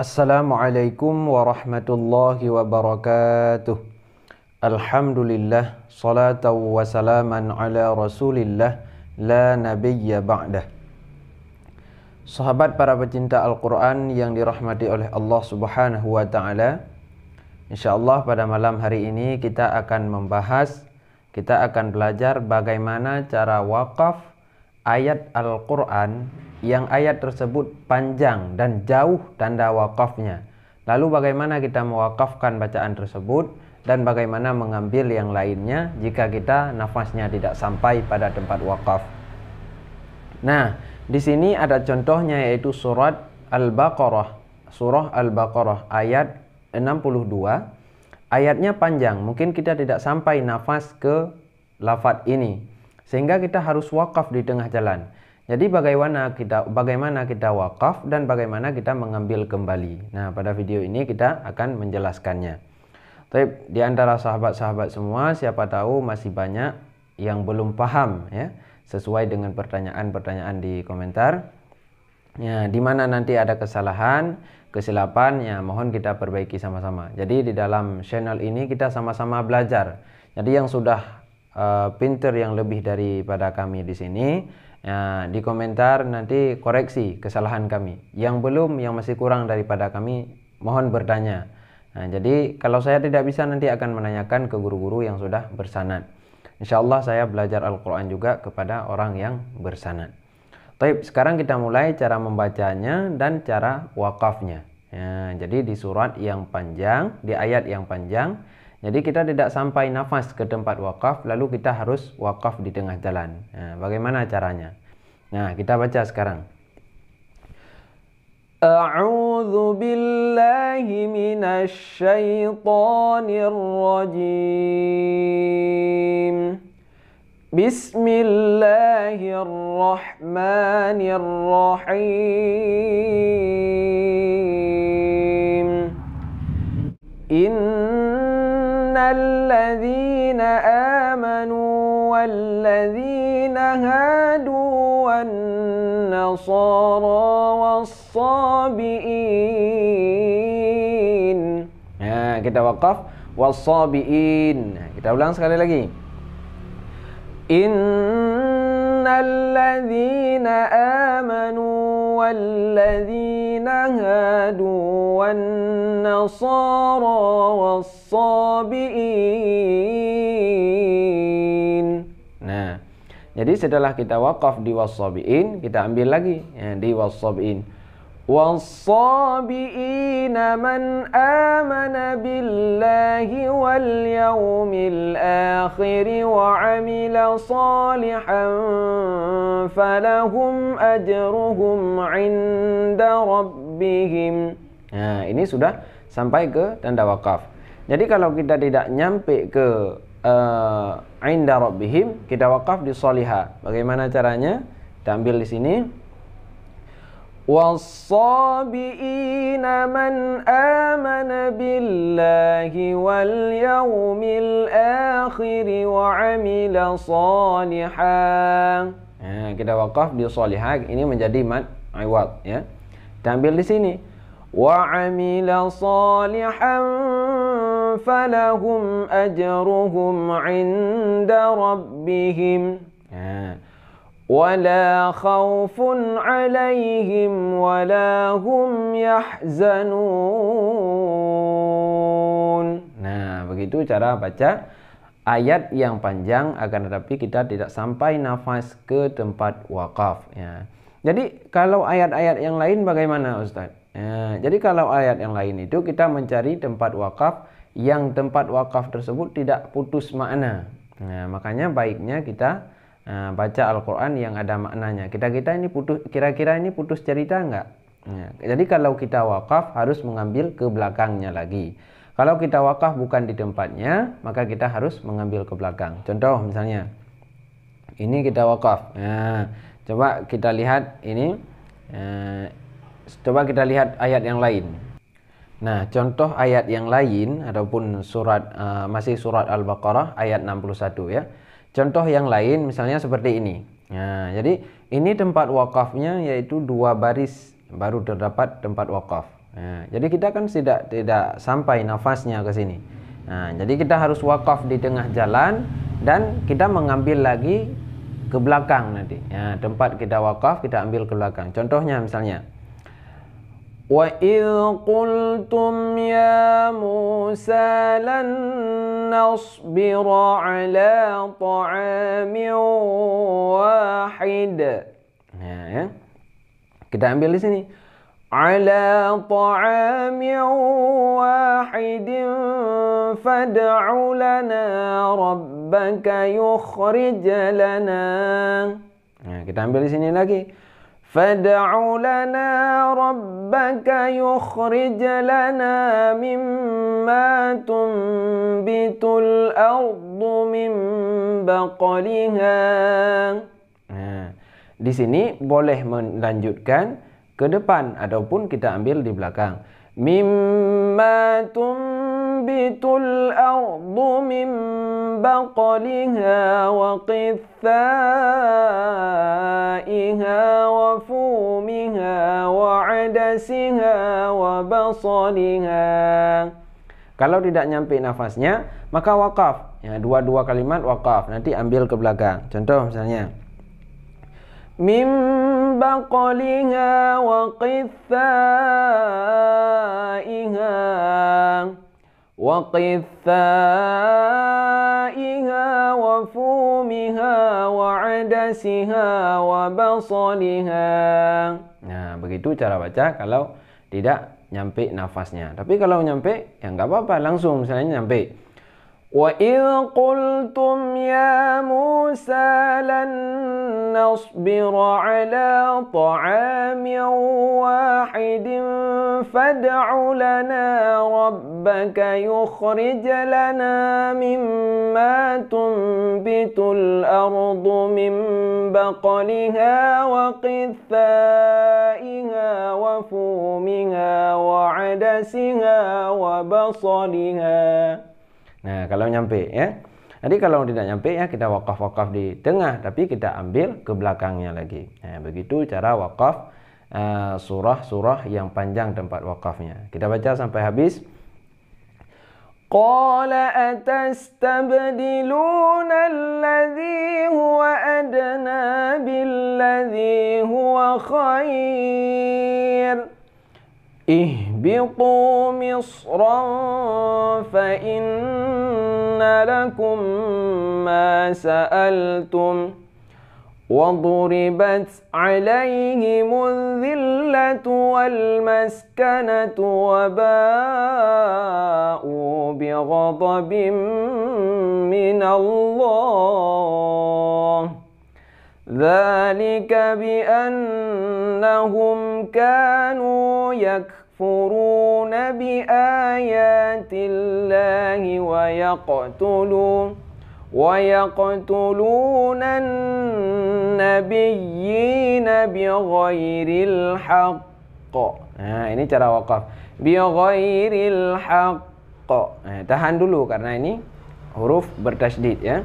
Assalamualaikum warahmatullahi wabarakatuh Alhamdulillah Salatan wasalaman ala rasulillah La nabiyya ba'dah Sahabat para pecinta Al-Quran yang dirahmati oleh Allah subhanahu wa ta'ala InsyaAllah pada malam hari ini kita akan membahas Kita akan belajar bagaimana cara wakaf ayat Al-Quran yang ayat tersebut panjang dan jauh tanda wakafnya. Lalu bagaimana kita mewakafkan bacaan tersebut dan bagaimana mengambil yang lainnya jika kita nafasnya tidak sampai pada tempat wakaf. Nah, di sini ada contohnya yaitu surat Al-Baqarah. Surah Al-Baqarah ayat 62. Ayatnya panjang, mungkin kita tidak sampai nafas ke lafat ini. Sehingga kita harus wakaf di tengah jalan. Jadi bagaimana kita bagaimana kita wakaf dan bagaimana kita mengambil kembali. Nah, pada video ini kita akan menjelaskannya. Tapi di antara sahabat-sahabat semua siapa tahu masih banyak yang belum paham ya, sesuai dengan pertanyaan-pertanyaan di komentar. Ya, di mana nanti ada kesalahan, kesilapan, ya mohon kita perbaiki sama-sama. Jadi di dalam channel ini kita sama-sama belajar. Jadi yang sudah uh, pinter yang lebih daripada kami di sini Ya, di komentar nanti koreksi kesalahan kami. Yang belum, yang masih kurang daripada kami, mohon bertanya. Nah, jadi kalau saya tidak bisa nanti akan menanyakan ke guru-guru yang sudah bersanad. Insya Allah saya belajar Al-Quran juga kepada orang yang bersanad. Taib, sekarang kita mulai cara membacanya dan cara wakafnya. Ya, jadi di surat yang panjang, di ayat yang panjang, jadi kita tidak sampai nafas ke tempat wakaf lalu kita harus wakaf di tengah jalan. Nah, bagaimana caranya? Nah, kita baca sekarang. A'udzu billahi minasy syaithanir rajim. Bismillahirrahmanirrahim. Inna الذين آمنوا والذين هادوا والنصارى والصابئين nah, kita wakaf والصابئين kita ulang sekali lagi إن الذين آمنوا والذين هادوا والنصارى والصابئين nah jadi setelah kita wakaf di wasabiin kita ambil lagi ya, di wasabiin والصابئين من آمن بالله واليوم الآخر وعمل صالحا فلهم أجرهم عند ربهم rabbihim. Nah, ini sudah sampai ke tanda wakaf. Jadi kalau kita tidak nyampe ke uh, inda rabbihim, kita wakaf di soliha. Bagaimana caranya? Kita ambil di sini. والصابئين من آمن بالله واليوم الآخر وعمل صالحا nah, kita wakaf di solihah ini menjadi mat iwat ya Tampil di sini. Wa amila salihan falahum ajruhum inda rabbihim. Nah. عَلَيْهِمْ وَلَا هُمْ يَحْزَنُونَ Nah, begitu cara baca ayat yang panjang akan tetapi kita tidak sampai nafas ke tempat wakaf ya. Jadi kalau ayat-ayat yang lain bagaimana Ustaz? Ya, jadi kalau ayat yang lain itu kita mencari tempat wakaf yang tempat wakaf tersebut tidak putus makna. Nah, makanya baiknya kita uh, baca Al-Quran yang ada maknanya. Kita kita ini putus, kira-kira ini putus cerita enggak? Ya, jadi kalau kita wakaf harus mengambil ke belakangnya lagi. Kalau kita wakaf bukan di tempatnya, maka kita harus mengambil ke belakang. Contoh misalnya, ini kita wakaf. Nah, Coba kita lihat ini. Eh, coba kita lihat ayat yang lain. Nah, contoh ayat yang lain ataupun surat eh, masih surat Al-Baqarah ayat 61 ya. Contoh yang lain misalnya seperti ini. Nah, jadi ini tempat wakafnya yaitu dua baris baru terdapat tempat wakaf. Nah, jadi kita kan tidak tidak sampai nafasnya ke sini. Nah, jadi kita harus wakaf di tengah jalan dan kita mengambil lagi ke belakang nanti. Ya, tempat kita wakaf kita ambil ke belakang. Contohnya misalnya Wa idh qultum ya Musa lan nasbira ala ta'amin wahid. Ya, ya. Kita ambil di sini. على طعام واحد فادع لنا ربك يخرج لنا nah, آه، kita ambil di sini lagi فادع لنا ربك يخرج لنا مما تنبت الأرض من بقلها آه، di sini boleh melanjutkan ke depan ataupun kita ambil di belakang mimma tumbitul ardu min baqliha wa qithaiha wa fumiha wa adasiha wa basaliha kalau tidak nyampe nafasnya maka wakaf ya dua-dua kalimat wakaf nanti ambil ke belakang contoh misalnya من بقلها وقثائها وقثائها وفومها وعدسها وبصلها Nah, begitu cara baca kalau tidak nyampe nafasnya. Tapi kalau nyampe, ya nggak apa-apa, langsung misalnya nyampe. وإذ قلتم يا موسى لن نصبر على طعام واحد فادع لنا ربك يخرج لنا مما تنبت الأرض من بقلها وقثائها وفومها وعدسها وبصلها Nah, kalau nyampe ya. Jadi kalau tidak nyampe ya kita wakaf-wakaf di tengah tapi kita ambil ke belakangnya lagi. Nah, begitu cara wakaf eh, surah-surah yang panjang tempat wakafnya. Kita baca sampai habis. قال أتستبدلون الذي هو أدنى بالذي هو خير اهبطوا مصرا فإن لكم ما سألتم وضربت عليهم الذلة والمسكنة وباءوا بغضب من الله ذلك بأنهم كانوا يكفرون يكفرون بآيات الله ويقتلون ويقتلون النبيين بغير الحق ها ini cara waqaf بغير الحق ها tahan dulu karena ini huruf bertasydid ya yeah.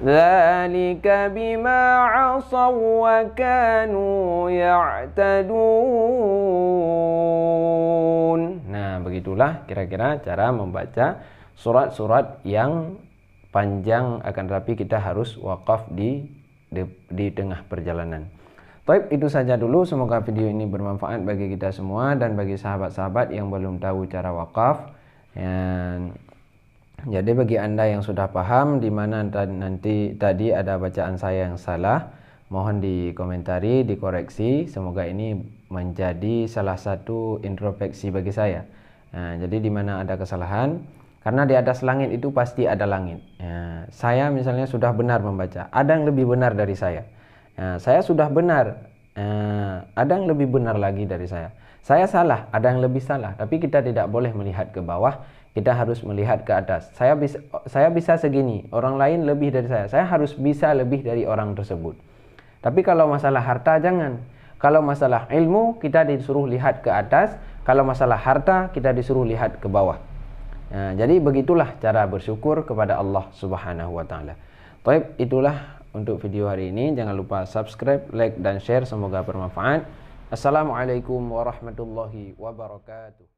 ذلك بما عصوا وكانوا يعتدون Nah begitulah kira-kira cara membaca surat-surat yang panjang akan tetapi kita harus wakaf di, di di tengah perjalanan. Baik, itu saja dulu. Semoga video ini bermanfaat bagi kita semua dan bagi sahabat-sahabat yang belum tahu cara wakaf. Jadi bagi Anda yang sudah paham di mana nanti tadi ada bacaan saya yang salah, mohon dikomentari, dikoreksi. Semoga ini menjadi salah satu introspeksi bagi saya. Nah, jadi di mana ada kesalahan, karena di atas langit itu pasti ada langit. Ya, saya misalnya sudah benar membaca, ada yang lebih benar dari saya. Ya, saya sudah benar, ya, ada yang lebih benar lagi dari saya. Saya salah, ada yang lebih salah. Tapi kita tidak boleh melihat ke bawah kita harus melihat ke atas. Saya bisa saya bisa segini, orang lain lebih dari saya. Saya harus bisa lebih dari orang tersebut. Tapi kalau masalah harta jangan. Kalau masalah ilmu kita disuruh lihat ke atas, kalau masalah harta kita disuruh lihat ke bawah. Nah, jadi begitulah cara bersyukur kepada Allah Subhanahu wa taala. Baik, itulah untuk video hari ini. Jangan lupa subscribe, like dan share semoga bermanfaat. Assalamualaikum warahmatullahi wabarakatuh.